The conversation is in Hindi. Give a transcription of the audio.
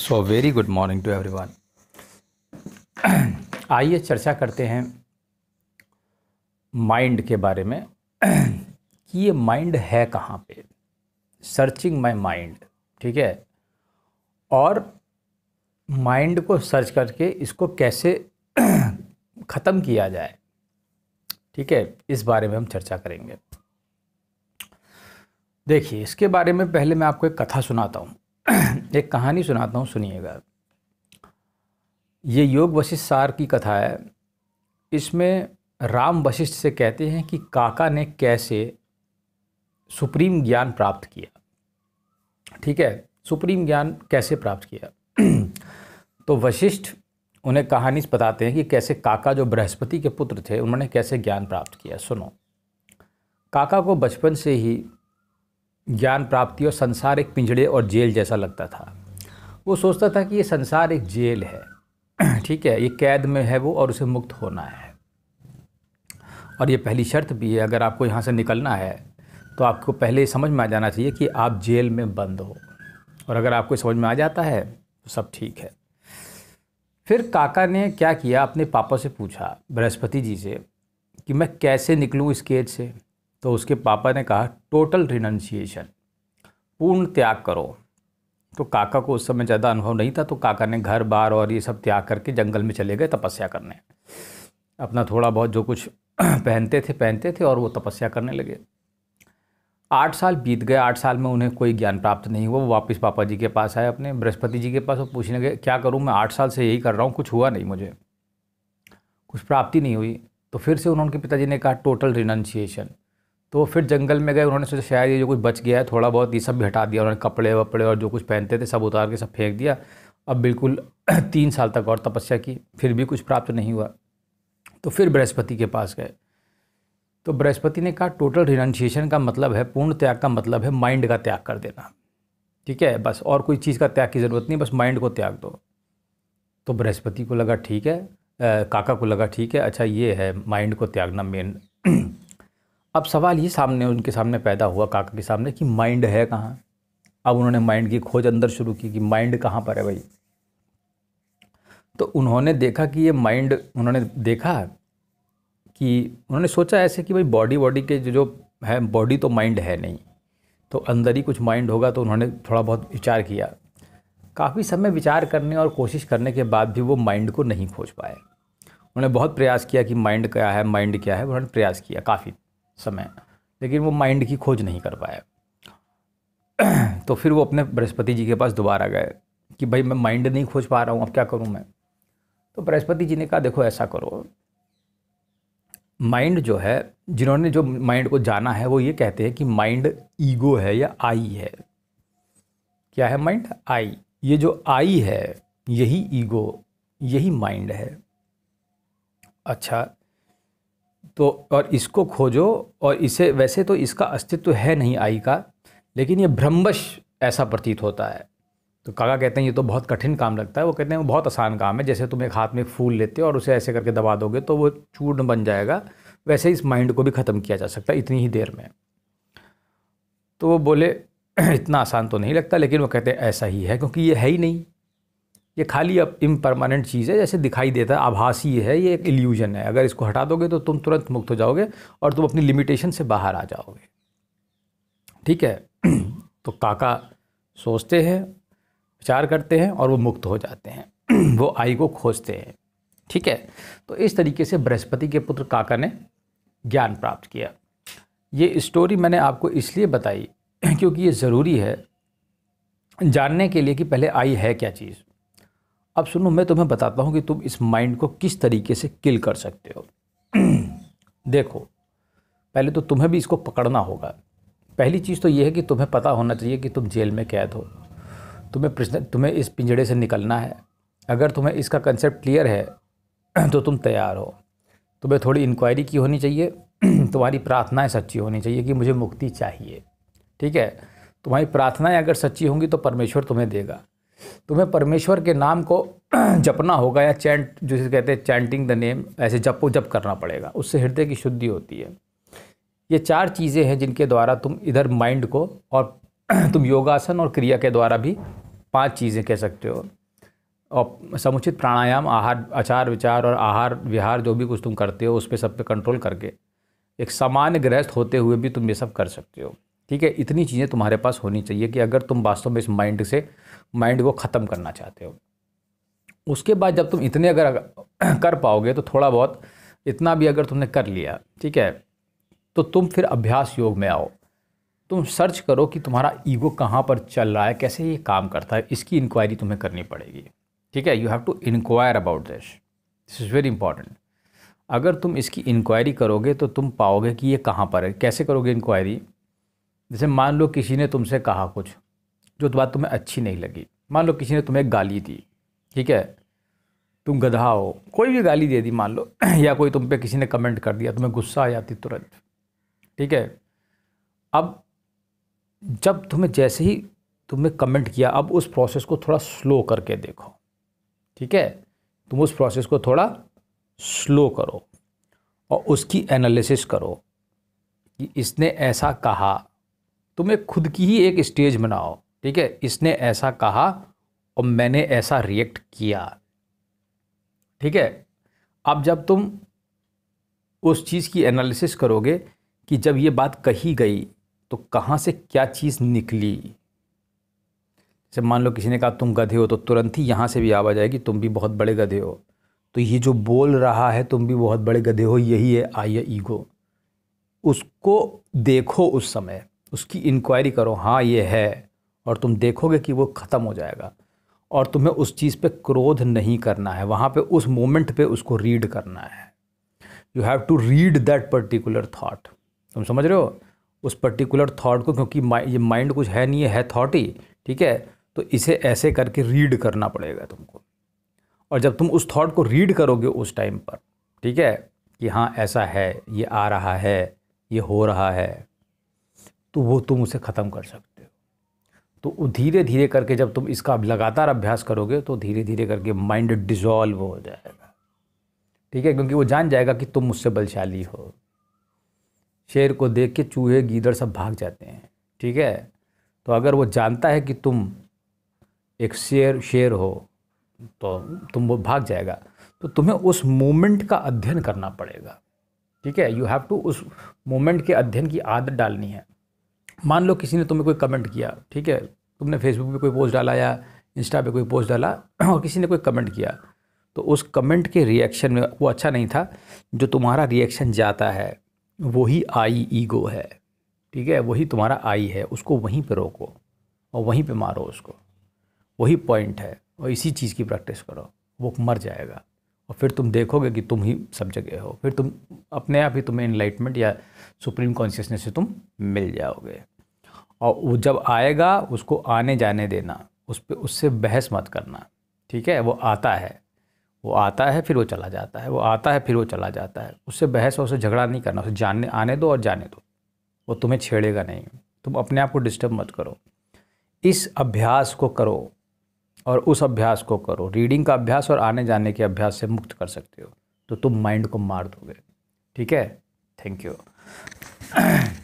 so very good morning to everyone आइए चर्चा करते हैं माइंड के बारे में कि ये माइंड है कहाँ पे सर्चिंग माई माइंड ठीक है और माइंड को सर्च करके इसको कैसे ख़त्म किया जाए ठीक है इस बारे में हम चर्चा करेंगे देखिए इसके बारे में पहले मैं आपको एक कथा सुनाता हूँ एक कहानी सुनाता हूँ सुनिएगा ये योग वशिष्ठ सार की कथा है इसमें राम वशिष्ठ से कहते हैं कि काका ने कैसे सुप्रीम ज्ञान प्राप्त किया ठीक है सुप्रीम ज्ञान कैसे प्राप्त किया तो वशिष्ठ उन्हें कहानी बताते हैं कि कैसे काका जो बृहस्पति के पुत्र थे उन्होंने कैसे ज्ञान प्राप्त किया सुनो काका को बचपन से ही ज्ञान प्राप्ति और संसार एक पिंजड़े और जेल जैसा लगता था वो सोचता था कि ये संसार एक जेल है ठीक है ये कैद में है वो और उसे मुक्त होना है और ये पहली शर्त भी है अगर आपको यहाँ से निकलना है तो आपको पहले समझ में आ जाना चाहिए कि आप जेल में बंद हो और अगर आपको समझ में आ जाता है तो सब ठीक है फिर काका ने क्या किया अपने पापा से पूछा बृहस्पति जी से कि मैं कैसे निकलूँ इस कैद से तो उसके पापा ने कहा टोटल रिनंसिएशन पूर्ण त्याग करो तो काका को उस समय ज़्यादा अनुभव नहीं था तो काका ने घर बार और ये सब त्याग करके जंगल में चले गए तपस्या करने अपना थोड़ा बहुत जो कुछ पहनते थे पहनते थे और वो तपस्या करने लगे आठ साल बीत गए आठ साल में उन्हें कोई ज्ञान प्राप्त नहीं हुआ वो वापस पापा जी के पास आए अपने बृहस्पति जी के पास और पूछने लगे क्या करूँ मैं आठ साल से यही कर रहा हूँ कुछ हुआ नहीं मुझे कुछ प्राप्ति नहीं हुई तो फिर से उन्होंने पिताजी ने कहा टोटल रिनंसिएशन तो फिर जंगल में गए उन्होंने सोचा शायद ये जो कुछ बच गया है थोड़ा बहुत ये सब भी हटा दिया उन्होंने कपड़े वपड़े और जो कुछ पहनते थे सब उतार के सब फेंक दिया अब बिल्कुल तीन साल तक और तपस्या की फिर भी कुछ प्राप्त नहीं हुआ तो फिर बृहस्पति के पास गए तो बृहस्पति ने कहा टोटल रिनाउंसिएशन का मतलब है पूर्ण त्याग का मतलब है माइंड का त्याग कर देना ठीक है बस और कोई चीज़ का त्याग की ज़रूरत नहीं बस माइंड को त्याग दो तो बृहस्पति को लगा ठीक है आ, काका को लगा ठीक है अच्छा ये है माइंड को त्यागना मेन अब सवाल ये सामने उनके सामने पैदा हुआ काका के सामने कि माइंड है कहाँ अब उन्होंने माइंड की खोज अंदर शुरू की कि माइंड कहाँ पर है भाई तो उन्होंने देखा कि ये माइंड उन्होंने देखा कि उन्होंने सोचा ऐसे कि भाई बॉडी बॉडी के जो जो है बॉडी तो माइंड है नहीं तो अंदर ही कुछ माइंड होगा तो उन्होंने थोड़ा बहुत विचार किया काफ़ी समय विचार करने और कोशिश करने के बाद भी वो माइंड को नहीं खोज पाए उन्होंने बहुत प्रयास किया कि माइंड क्या है माइंड क्या है उन्होंने प्रयास किया काफ़ी समय लेकिन वो माइंड की खोज नहीं कर पाया तो फिर वो अपने बृहस्पति जी के पास दोबारा गए कि भाई मैं माइंड नहीं खोज पा रहा हूँ अब क्या करूँ मैं तो बृहस्पति जी ने कहा देखो ऐसा करो माइंड जो है जिन्होंने जो माइंड को जाना है वो ये कहते हैं कि माइंड ईगो है या आई है क्या है माइंड आई ये जो आई है यही ईगो यही माइंड है अच्छा तो और इसको खोजो और इसे वैसे तो इसका अस्तित्व है नहीं आई का लेकिन ये भ्रमवश ऐसा प्रतीत होता है तो काका कहते हैं ये तो बहुत कठिन काम लगता है वो कहते हैं वो बहुत आसान काम है जैसे तुम एक हाथ में फूल लेते हो और उसे ऐसे करके दबा दोगे तो वो चूर्ण बन जाएगा वैसे इस माइंड को भी ख़त्म किया जा सकता है इतनी ही देर में तो वो बोले इतना आसान तो नहीं लगता लेकिन वो कहते हैं ऐसा ही है क्योंकि ये है ही नहीं ये खाली अब इम्परमानेंट चीज़ है जैसे दिखाई देता है आभासी है ये एक इल्यूजन है अगर इसको हटा दोगे तो तुम तुरंत मुक्त हो जाओगे और तुम अपनी लिमिटेशन से बाहर आ जाओगे ठीक है तो काका सोचते हैं विचार करते हैं और वो मुक्त हो जाते हैं वो आई को खोजते हैं ठीक है तो इस तरीके से बृहस्पति के पुत्र काका ने ज्ञान प्राप्त किया ये स्टोरी मैंने आपको इसलिए बताई क्योंकि ये ज़रूरी है जानने के लिए कि पहले आई है क्या चीज़ अब सुनो मैं तुम्हें बताता हूँ कि तुम इस माइंड को किस तरीके से किल कर सकते हो देखो पहले तो तुम्हें भी इसको पकड़ना होगा पहली चीज़ तो यह है कि तुम्हें पता होना चाहिए कि तुम जेल में कैद हो तुम्हें प्रश्न तुम्हें इस पिंजड़े से निकलना है अगर तुम्हें इसका कंसेप्ट क्लियर है तो तुम तैयार हो तुम्हें थोड़ी इंक्वायरी की होनी चाहिए तुम्हारी प्रार्थनाएं सच्ची होनी चाहिए कि मुझे मुक्ति चाहिए ठीक है तुम्हारी प्रार्थनाएं अगर सच्ची होंगी तो परमेश्वर तुम्हें देगा तुम्हें परमेश्वर के नाम को जपना होगा या चैंट जिसे कहते हैं चैंटिंग द नेम ऐसे जपो जप करना पड़ेगा उससे हृदय की शुद्धि होती है ये चार चीज़ें हैं जिनके द्वारा तुम इधर माइंड को और तुम योगासन और क्रिया के द्वारा भी पांच चीज़ें कह सकते हो और समुचित प्राणायाम आहार आचार विचार और आहार विहार जो भी कुछ तुम करते हो उस पर सब पे कंट्रोल करके एक सामान्य गृहस्थ होते हुए भी तुम ये सब कर सकते हो ठीक है इतनी चीज़ें तुम्हारे पास होनी चाहिए कि अगर तुम वास्तव में इस माइंड से माइंड को ख़त्म करना चाहते हो उसके बाद जब तुम इतने अगर, कर पाओगे तो थोड़ा बहुत इतना भी अगर तुमने कर लिया ठीक है तो तुम फिर अभ्यास योग में आओ तुम सर्च करो कि तुम्हारा ईगो कहाँ पर चल रहा है कैसे ये काम करता है इसकी इंक्वायरी तुम्हें करनी पड़ेगी ठीक है you have to inquire about this this is very important अगर तुम इसकी इंक्वायरी करोगे तो तुम पाओगे कि ये कहाँ पर है कैसे करोगे इंक्वायरी जैसे मान लो किसी ने तुमसे कहा कुछ जो बात तुम्हें अच्छी नहीं लगी मान लो किसी ने तुम्हें गाली दी ठीक है तुम गधा हो कोई भी गाली दे दी मान लो या कोई तुम पे किसी ने कमेंट कर दिया तुम्हें गुस्सा आ जाती तुरंत ठीक है अब जब तुम्हें जैसे ही तुमने कमेंट किया अब उस प्रोसेस को थोड़ा स्लो करके देखो ठीक है तुम उस प्रोसेस को थोड़ा स्लो करो और उसकी एनालिसिस करो कि इसने ऐसा कहा तुम्हें खुद की ही एक स्टेज बनाओ ठीक है इसने ऐसा कहा और मैंने ऐसा रिएक्ट किया ठीक है अब जब तुम उस चीज़ की एनालिसिस करोगे कि जब ये बात कही गई तो कहाँ से क्या चीज़ निकली जैसे मान लो किसी ने कहा तुम गधे हो तो तुरंत ही यहाँ से भी आवाज़ आएगी तुम भी बहुत बड़े गधे हो तो ये जो बोल रहा है तुम भी बहुत बड़े गधे हो यही है आई ईगो उसको देखो उस समय उसकी इंक्वायरी करो हाँ ये है और तुम देखोगे कि वो ख़त्म हो जाएगा और तुम्हें उस चीज़ पे क्रोध नहीं करना है वहाँ पे उस मोमेंट पे उसको रीड करना है you have to read that particular thought तुम समझ रहे हो उस पर्टिकुलर थाट को क्योंकि ये माइंड कुछ है नहीं है थाट ही ठीक है तो इसे ऐसे करके रीड करना पड़ेगा तुमको और जब तुम उस थाट को रीड करोगे उस टाइम पर ठीक है कि हाँ ऐसा है ये आ रहा है ये हो रहा है तो वो तुम उसे ख़त्म कर सकते हो तो धीरे धीरे करके जब तुम इसका लगातार अभ्यास करोगे तो धीरे धीरे करके माइंड डिजॉल्व हो जाएगा ठीक है क्योंकि वो जान जाएगा कि तुम मुझसे बलशाली हो शेर को देख के चूहे गीदड़ सब भाग जाते हैं ठीक है तो अगर वो जानता है कि तुम एक शेर शेर हो तो तुम वो भाग जाएगा तो तुम्हें उस मोमेंट का अध्ययन करना पड़ेगा ठीक है यू हैव टू उस मोमेंट के अध्ययन की आदत डालनी है मान लो किसी ने तुम्हें कोई कमेंट किया ठीक है तुमने फेसबुक पे कोई पोस्ट डाला या इंस्टा पे कोई पोस्ट डाला और किसी ने कोई कमेंट किया तो उस कमेंट के रिएक्शन में वो अच्छा नहीं था जो तुम्हारा रिएक्शन जाता है वही आई ईगो है ठीक है वही तुम्हारा आई है उसको वहीं पर रोको और वहीं पर मारो उसको वही पॉइंट है और इसी चीज़ की प्रैक्टिस करो वो मर जाएगा और फिर तुम देखोगे कि तुम ही सब जगह हो फिर तुम अपने आप ही तुम्हें इन्लाइटमेंट या सुप्रीम कॉन्शियसनेस से तुम मिल जाओगे और वो जब आएगा उसको आने जाने देना उस पर उससे बहस मत करना ठीक है वो आता है वो आता है फिर वो चला जाता है वो आता है फिर वो चला जाता है उससे बहस और उससे झगड़ा नहीं करना उसे जानने आने दो और जाने दो वो तुम्हें छेड़ेगा नहीं तुम अपने आप को डिस्टर्ब मत करो इस अभ्यास को करो और उस अभ्यास को करो रीडिंग का अभ्यास और आने जाने के अभ्यास से मुक्त कर सकते हो तो तुम माइंड को मार दोगे ठीक है थैंक यू